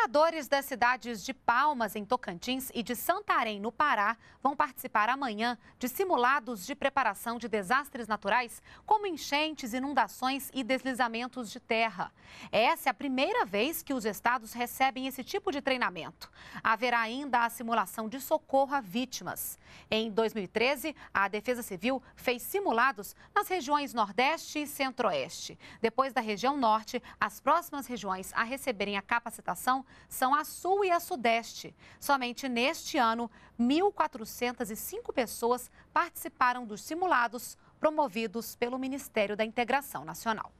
Moradores das cidades de Palmas, em Tocantins, e de Santarém, no Pará, vão participar amanhã de simulados de preparação de desastres naturais, como enchentes, inundações e deslizamentos de terra. Essa é a primeira vez que os estados recebem esse tipo de treinamento. Haverá ainda a simulação de socorro a vítimas. Em 2013, a Defesa Civil fez simulados nas regiões Nordeste e Centro-Oeste. Depois da região Norte, as próximas regiões a receberem a capacitação são a Sul e a Sudeste. Somente neste ano, 1.405 pessoas participaram dos simulados promovidos pelo Ministério da Integração Nacional.